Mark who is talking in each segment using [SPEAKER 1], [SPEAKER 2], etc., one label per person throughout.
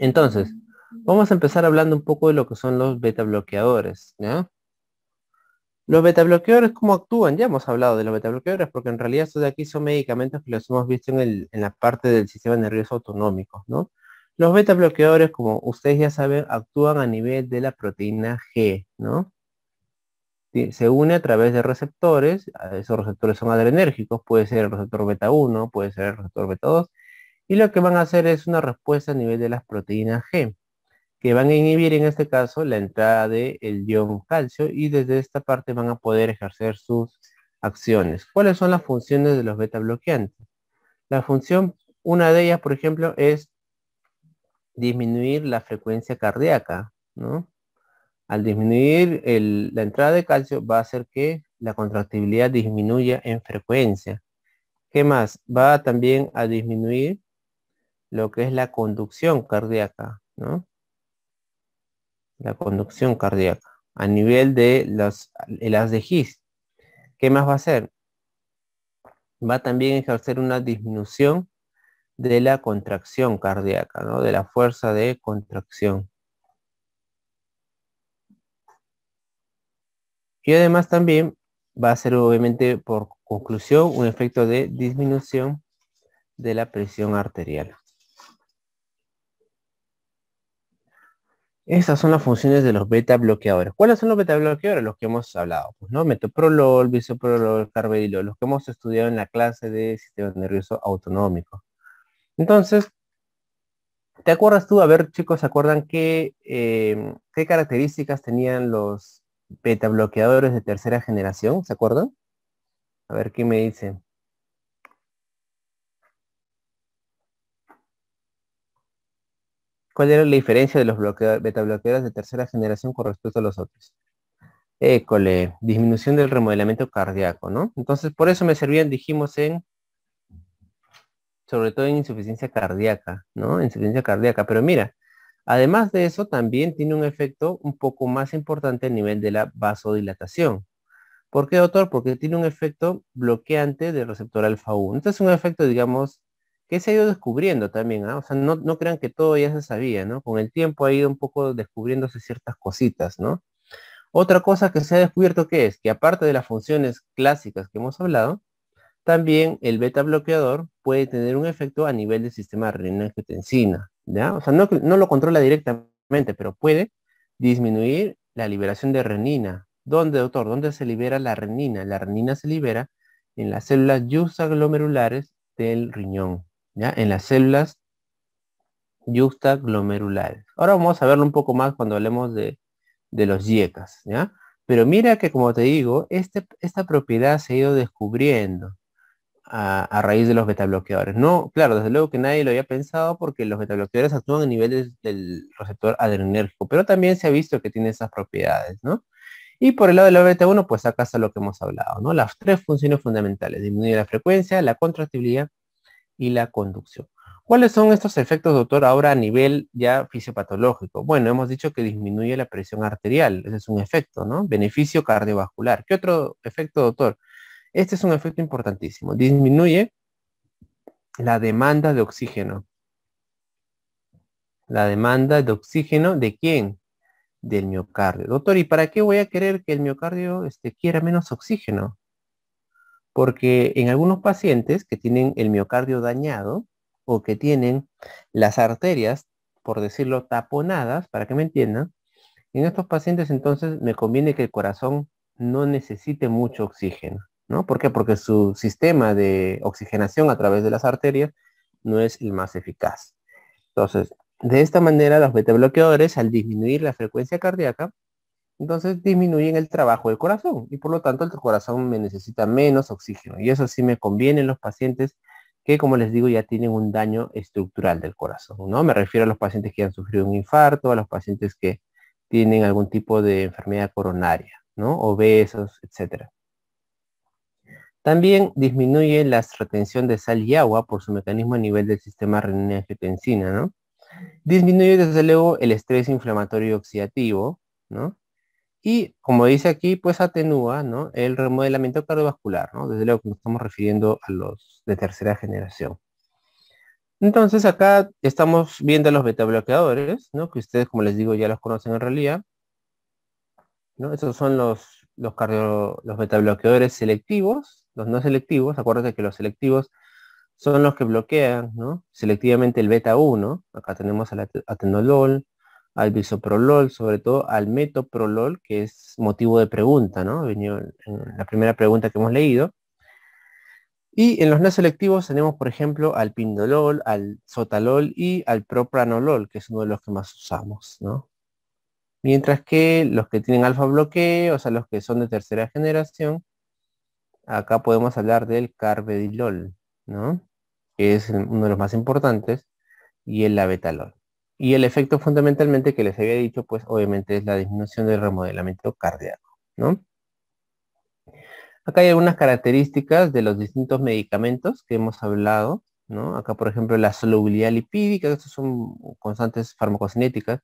[SPEAKER 1] Entonces, vamos a empezar hablando un poco de lo que son los beta bloqueadores, Los beta bloqueadores, ¿cómo actúan? Ya hemos hablado de los beta bloqueadores, porque en realidad estos de aquí son medicamentos que los hemos visto en, la parte del sistema nervioso autonómico, ¿no? Los beta bloqueadores, como ustedes ya saben, actúan a nivel de la proteína G, ¿no? Se une a través de receptores, esos receptores son adrenérgicos, puede ser el receptor beta 1, puede ser el receptor beta 2, y lo que van a hacer es una respuesta a nivel de las proteínas G, que van a inhibir en este caso la entrada del de ion calcio y desde esta parte van a poder ejercer sus acciones. ¿Cuáles son las funciones de los beta bloqueantes? La función, una de ellas, por ejemplo, es disminuir la frecuencia cardíaca, Al disminuir la entrada de calcio va a hacer que la contractibilidad disminuya en frecuencia. ¿Qué más? Va también a disminuir lo que es la conducción cardíaca, ¿no? La conducción cardíaca a nivel de las, las de ¿Qué más va a hacer? Va también a ejercer una disminución de la contracción cardíaca, ¿no? De la fuerza de contracción. Y además también va a ser obviamente por conclusión un efecto de disminución de la presión arterial. Esas son las funciones de los beta bloqueadores. ¿Cuáles son los beta bloqueadores? Los que hemos hablado, pues, ¿no? Metoprolol, bisoprolol, carvedilol, los que hemos estudiado en la clase de sistema nervioso autonómico. Entonces, ¿te acuerdas tú? A ver, chicos, ¿se acuerdan qué, em, qué características tenían los beta bloqueadores de tercera generación? ¿Se acuerdan? A ver, ¿qué me dicen? ¿Cuál era la diferencia de los bloqueadores de tercera generación con respecto a los otros? École, disminución del remodelamiento cardíaco, ¿no? Entonces, por eso me servían, dijimos, en sobre todo en insuficiencia cardíaca, ¿no? Insuficiencia cardíaca. Pero mira, además de eso, también tiene un efecto un poco más importante a nivel de la vasodilatación. ¿Por qué, doctor? Porque tiene un efecto bloqueante del receptor alfa 1. Entonces, es un efecto, digamos, que se ha ido descubriendo también, ¿no? ¿ah? o sea, no, crean que todo ya se sabía, ¿no? Con el tiempo ha ido un poco descubriéndose ciertas cositas, ¿no? Otra cosa que se ha descubierto que es que aparte de las funciones clásicas que hemos hablado, también el beta bloqueador puede tener un efecto a nivel del sistema renina-angiotensina, ¿ya? O sea, no, lo controla directamente, pero puede disminuir la liberación de renina. ¿Dónde, doctor? ¿Dónde se libera la renina? La renina se libera en las células yusaglomerulares del riñón, en las células juxtaglomerulares. Ahora vamos a verlo un poco más cuando hablemos de, los yecas, ¿ya? Pero mira que, como te digo, este, esta propiedad se ha ido descubriendo a, raíz de los betabloqueadores. No, claro, desde luego que nadie lo había pensado porque los betabloqueadores actúan a niveles del receptor adrenérgico, pero también se ha visto que tiene esas propiedades, ¿no? Y por el lado de la beta 1, pues acá está lo que hemos hablado, ¿no? Las tres funciones fundamentales, disminuir la frecuencia, la contractibilidad y la conducción. ¿Cuáles son estos efectos, doctor, ahora a nivel ya fisiopatológico? Bueno, hemos dicho que disminuye la presión arterial, ese es un efecto, ¿no? Beneficio cardiovascular. ¿Qué otro efecto, doctor? Este es un efecto importantísimo. Disminuye la demanda de oxígeno. La demanda de oxígeno de quién? Del miocardio. Doctor, ¿y para qué voy a querer que el miocardio este, quiera menos oxígeno? porque en algunos pacientes que tienen el miocardio dañado o que tienen las arterias, por decirlo, taponadas, para que me entiendan, en estos pacientes entonces me conviene que el corazón no necesite mucho oxígeno, ¿no? ¿Por qué? Porque su sistema de oxigenación a través de las arterias no es el más eficaz. Entonces, de esta manera, los beta bloqueadores, al disminuir la frecuencia cardíaca, entonces disminuyen el trabajo del corazón y por lo tanto el corazón me necesita menos oxígeno. Y eso sí me conviene en los pacientes que, como les digo, ya tienen un daño estructural del corazón, ¿no? Me refiero a los pacientes que han sufrido un infarto, a los pacientes que tienen algún tipo de enfermedad coronaria, ¿no? Obesos, etc. También disminuye la retención de sal y agua por su mecanismo a nivel del sistema renina-angiotensina, ¿no? Disminuye desde luego el estrés inflamatorio y oxidativo, ¿no? Y como dice aquí, pues atenúa el remodelamiento cardiovascular, ¿no? desde luego que nos estamos refiriendo a los de tercera generación. Entonces acá estamos viendo los betabloqueadores, ¿no? que ustedes, como les digo, ya los conocen en realidad. ¿no? Estos son los, los, cardio, los betabloqueadores selectivos, los no selectivos. acuérdense que los selectivos son los que bloquean selectivamente el beta 1. Acá tenemos al atenolol, al bisoprolol, sobre todo al metoprolol, que es motivo de pregunta, ¿no? Venido en la primera pregunta que hemos leído. Y en los no selectivos tenemos, por ejemplo, al pindolol, al sotalol y al propranolol, que es uno de los que más usamos, ¿no? Mientras que los que tienen alfa bloqueo, o sea, los que son de tercera generación, acá podemos hablar del carvedilol, ¿no? Que es uno de los más importantes, y el labetalol. Y el efecto fundamentalmente que les había dicho, pues obviamente es la disminución del remodelamiento cardíaco, ¿no? Acá hay algunas características de los distintos medicamentos que hemos hablado, ¿no? Acá, por ejemplo, la solubilidad lipídica, estas son constantes farmacocinéticas.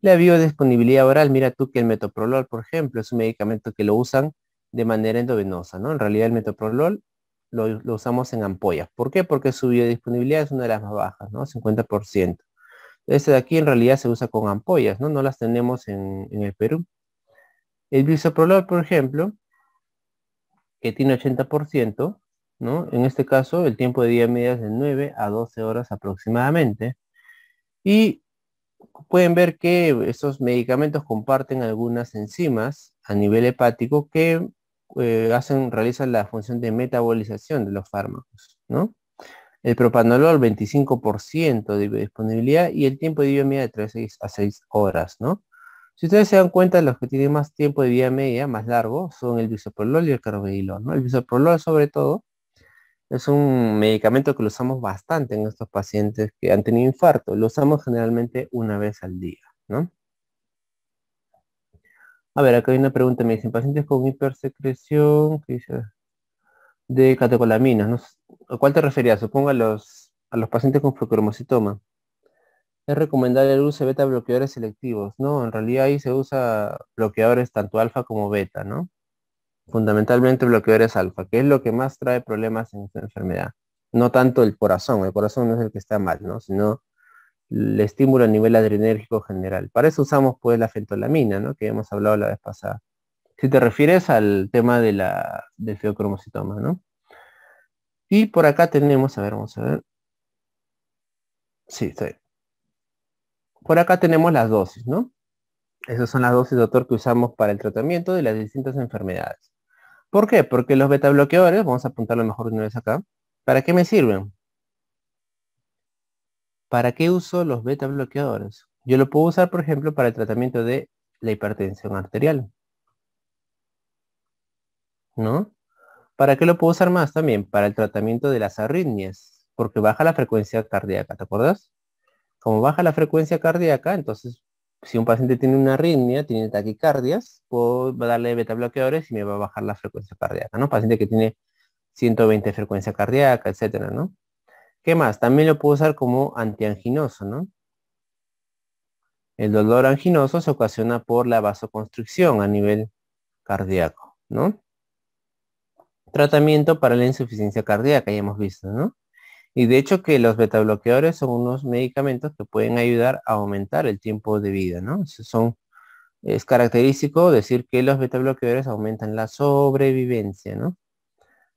[SPEAKER 1] La biodisponibilidad oral, mira tú que el metoprolol, por ejemplo, es un medicamento que lo usan de manera endovenosa, ¿no? En realidad el metoprolol lo, lo usamos en ampollas. ¿Por qué? Porque su biodisponibilidad es una de las más bajas, ¿no? 50%. Este de aquí en realidad se usa con ampollas, ¿no? No las tenemos en, el Perú. El bisoprolol, por ejemplo, que tiene 80%, ¿no? En este caso, el tiempo de día media es de 9 a 12 horas aproximadamente. Y pueden ver que estos medicamentos comparten algunas enzimas a nivel hepático que eh, hacen, realizan la función de metabolización de los fármacos, ¿no? el propanolol 25% de disponibilidad y el tiempo de vida media de 3 a 6 horas, ¿no? Si ustedes se dan cuenta, los que tienen más tiempo de vida media, más largo, son el bisoprolol y el carvedilol, ¿no? El bisoprolol, sobre todo, es un medicamento que lo usamos bastante en estos pacientes que han tenido infarto. Lo usamos generalmente una vez al día, ¿no? A ver, acá hay una pregunta, me dicen, pacientes con hipersecreción de catecolaminas, ¿no? ¿A cuál te referías? Supongo a los, pacientes con feocromocitoma. Es recomendable el uso de beta bloqueadores selectivos. No, en realidad ahí se usa bloqueadores tanto alfa como beta, ¿no? Fundamentalmente bloqueadores alfa, que es lo que más trae problemas en esta enfermedad. No tanto el corazón, el corazón no es el que está mal, ¿no? Sino el estímulo a nivel adrenérgico general. Para eso usamos pues la fentolamina, ¿no? Que hemos hablado la vez pasada. Si te refieres al tema de la, del feocromocitoma, ¿no? Y por acá tenemos, a ver, vamos a ver. Sí, estoy. Por acá tenemos las dosis, ¿no? Esas son las dosis, doctor, que usamos para el tratamiento de las distintas enfermedades. ¿Por qué? Porque los beta bloqueadores, vamos a apuntarlo mejor una vez acá, ¿para qué me sirven? ¿Para qué uso los beta bloqueadores? Yo lo puedo usar, por ejemplo, para el tratamiento de la hipertensión arterial. ¿No? ¿Para qué lo puedo usar más también? Para el tratamiento de las arritmias, porque baja la frecuencia cardíaca, ¿te acuerdas? Como baja la frecuencia cardíaca, entonces si un paciente tiene una arritmia, tiene taquicardias, puedo darle beta bloqueadores y me va a bajar la frecuencia cardíaca, ¿no? Paciente que tiene 120 frecuencia cardíaca, etcétera, ¿no? ¿Qué más? También lo puedo usar como antianginoso, ¿no? El dolor anginoso se ocasiona por la vasoconstricción a nivel cardíaco, ¿no? tratamiento para la insuficiencia cardíaca, ya hemos visto, ¿no? Y de hecho que los betabloqueadores son unos medicamentos que pueden ayudar a aumentar el tiempo de vida, ¿no? Son, es característico decir que los betabloqueadores aumentan la sobrevivencia, ¿no?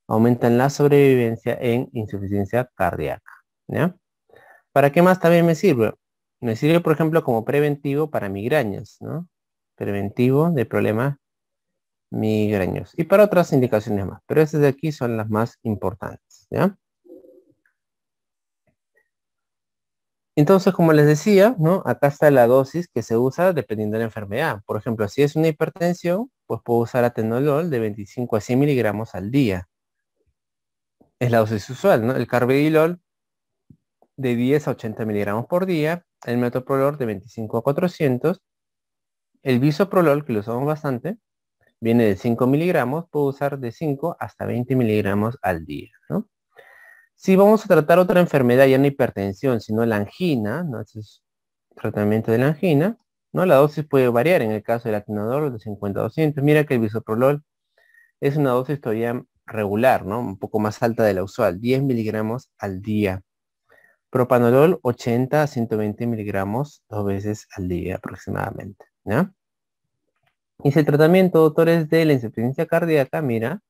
[SPEAKER 1] Aumentan la sobrevivencia en insuficiencia cardíaca, ¿ya? ¿Para qué más también me sirve? Me sirve, por ejemplo, como preventivo para migrañas, ¿no? Preventivo de problemas migraños y para otras indicaciones más, pero estas de aquí son las más importantes, ¿ya? Entonces, como les decía, ¿no? Acá está la dosis que se usa dependiendo de la enfermedad. Por ejemplo, si es una hipertensión, pues puedo usar atenolol de 25 a 100 miligramos al día. Es la dosis usual, El carvedilol de 10 a 80 miligramos por día, el metoprolol de 25 a 400, el bisoprolol, que lo usamos bastante, viene de 5 miligramos, puedo usar de 5 hasta 20 miligramos al día, ¿no? Si vamos a tratar otra enfermedad, ya no hipertensión, sino la angina, ¿no? es tratamiento de la angina, ¿no? La dosis puede variar, en el caso del atinador de 50 a 200. Mira que el bisoprolol es una dosis todavía regular, ¿no? Un poco más alta de la usual, 10 miligramos al día. Propanolol 80 a 120 miligramos dos veces al día aproximadamente, ¿no? Y si el tratamiento, doctor, es de la insuficiencia cardíaca, mira,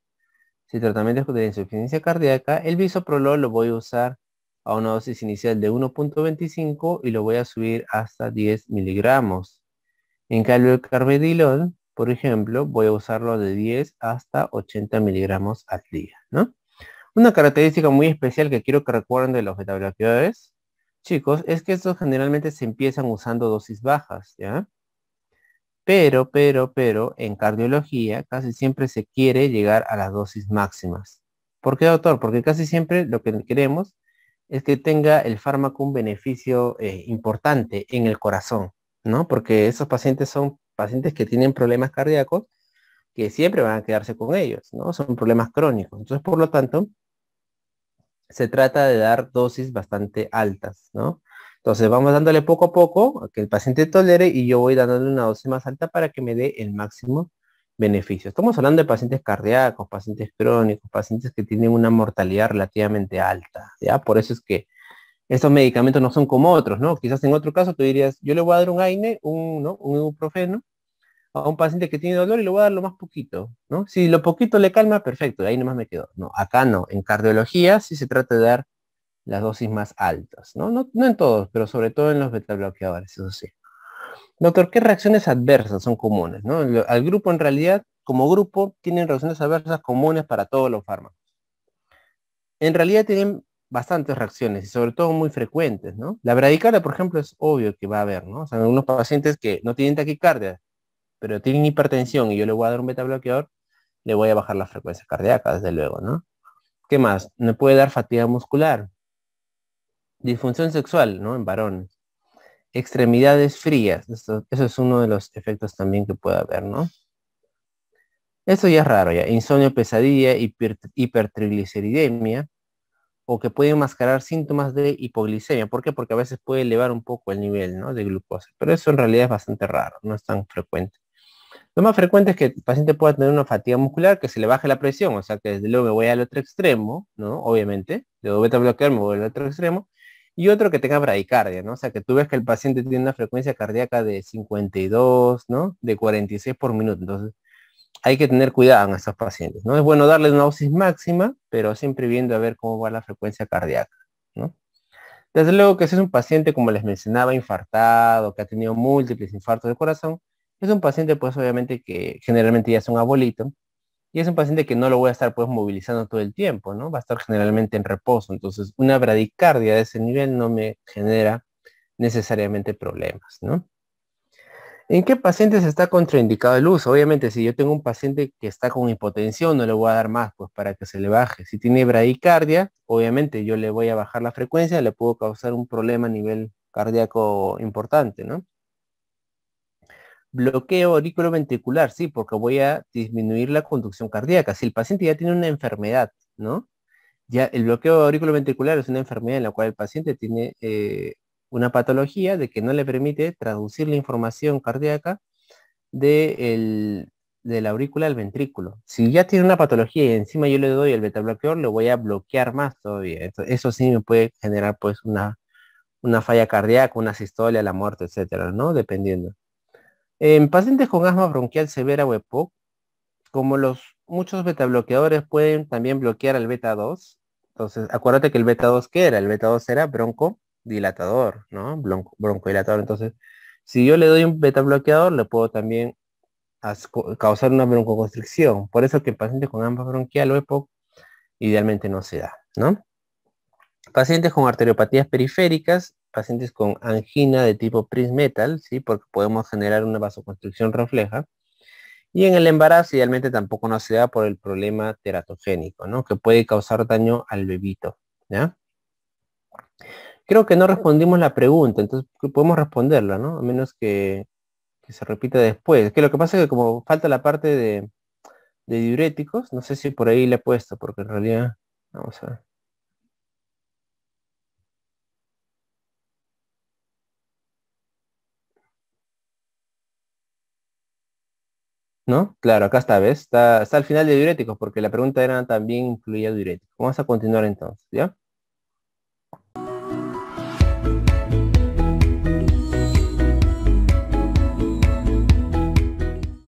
[SPEAKER 1] si el tratamiento es de la insuficiencia cardíaca, el bisoprolol lo voy a usar a una dosis inicial de 1.25 y lo voy a subir hasta 10 miligramos. En cambio, el carvedilol, por ejemplo, voy a usarlo de 10 hasta 80 miligramos al día, ¿no? Una característica muy especial que quiero que recuerden de los beta chicos, es que estos generalmente se empiezan usando dosis bajas, ¿ya? Pero, pero, pero, en cardiología casi siempre se quiere llegar a las dosis máximas. ¿Por qué, doctor? Porque casi siempre lo que queremos es que tenga el fármaco un beneficio eh, importante en el corazón, ¿no? Porque esos pacientes son pacientes que tienen problemas cardíacos que siempre van a quedarse con ellos, ¿no? Son problemas crónicos. Entonces, por lo tanto, se trata de dar dosis bastante altas, ¿no? Entonces vamos dándole poco a poco a que el paciente tolere y yo voy dándole una dosis más alta para que me dé el máximo beneficio. Estamos hablando de pacientes cardíacos, pacientes crónicos, pacientes que tienen una mortalidad relativamente alta, ¿ya? Por eso es que estos medicamentos no son como otros, ¿no? Quizás en otro caso tú dirías, yo le voy a dar un AINE, un, ¿no? ibuprofeno, a un paciente que tiene dolor y le voy a dar lo más poquito, ¿no? Si lo poquito le calma, perfecto, ahí nomás me quedo. No, acá no. En cardiología sí se trata de dar las dosis más altas, ¿no? No, en todos, pero sobre todo en los betabloqueadores, eso sí. Doctor, ¿qué reacciones adversas son comunes? ¿no? Al grupo en realidad, como grupo, tienen reacciones adversas comunes para todos los fármacos. En realidad tienen bastantes reacciones y sobre todo muy frecuentes, ¿no? La bradicardia, por ejemplo, es obvio que va a haber, ¿no? O sea, algunos pacientes que no tienen taquicardia, pero tienen hipertensión y yo le voy a dar un beta bloqueador, le voy a bajar la frecuencia cardíaca, desde luego, ¿no? ¿Qué más? Me puede dar fatiga muscular, Disfunción sexual, ¿no? En varones. Extremidades frías. Eso, es uno de los efectos también que puede haber, ¿no? Eso ya es raro, ya. Insomnio, pesadilla, hiper, hipertrigliceridemia, o que puede enmascarar síntomas de hipoglicemia. ¿Por qué? Porque a veces puede elevar un poco el nivel ¿no? de glucosa. Pero eso en realidad es bastante raro, no es tan frecuente. Lo más frecuente es que el paciente pueda tener una fatiga muscular, que se le baje la presión, o sea que desde luego me voy al otro extremo, ¿no? Obviamente, de beta bloquear me voy al otro extremo, y otro que tenga bradicardia, ¿no? O sea, que tú ves que el paciente tiene una frecuencia cardíaca de 52, ¿no? De 46 por minuto. Entonces, hay que tener cuidado en estos pacientes, ¿no? Es bueno darles una dosis máxima, pero siempre viendo a ver cómo va la frecuencia cardíaca, ¿no? Desde luego que si es un paciente, como les mencionaba, infartado, que ha tenido múltiples infartos de corazón, es un paciente, pues obviamente que generalmente ya es un abuelito, y es un paciente que no lo voy a estar pues movilizando todo el tiempo, ¿no? Va a estar generalmente en reposo, entonces una bradicardia de ese nivel no me genera necesariamente problemas, ¿no? ¿En qué pacientes está contraindicado el uso? Obviamente, si yo tengo un paciente que está con hipotensión, no le voy a dar más, pues para que se le baje. Si tiene bradicardia, obviamente yo le voy a bajar la frecuencia, le puedo causar un problema a nivel cardíaco importante, ¿no? Bloqueo auriculoventricular, sí, porque voy a disminuir la conducción cardíaca. Si el paciente ya tiene una enfermedad, ¿no? Ya el bloqueo auriculoventricular es una enfermedad en la cual el paciente tiene eh, una patología de que no le permite traducir la información cardíaca de, la aurícula al ventrículo. Si ya tiene una patología y encima yo le doy el beta bloqueador, lo voy a bloquear más todavía. eso sí me puede generar pues una, falla cardíaca, una sistolia, la muerte, etcétera, ¿no? Dependiendo. En pacientes con asma bronquial severa o EPOC, como los muchos beta bloqueadores pueden también bloquear al beta 2, entonces acuérdate que el beta 2 ¿qué era? El beta 2 era broncodilatador, ¿no? Bronco, broncodilatador. Entonces, si yo le doy un beta bloqueador, le puedo también causar una broncoconstricción. Por eso que pacientes con asma bronquial o EPOC idealmente no se da, ¿no? Pacientes con arteriopatías periféricas, pacientes con angina de tipo Prismetal, ¿sí? porque podemos generar una vasoconstricción refleja. Y en el embarazo idealmente tampoco no se da por el problema teratogénico, ¿no? que puede causar daño al bebito. ¿ya? Creo que no respondimos la pregunta, entonces podemos responderla, ¿no? A menos que, se repita después. Que lo que pasa es que como falta la parte de, diuréticos, no sé si por ahí le he puesto, porque en realidad, vamos a ver. ¿No? Claro, acá está, ¿ves? Está, al final de diuréticos, porque la pregunta era también incluía diuréticos. Vamos a continuar entonces, ¿ya?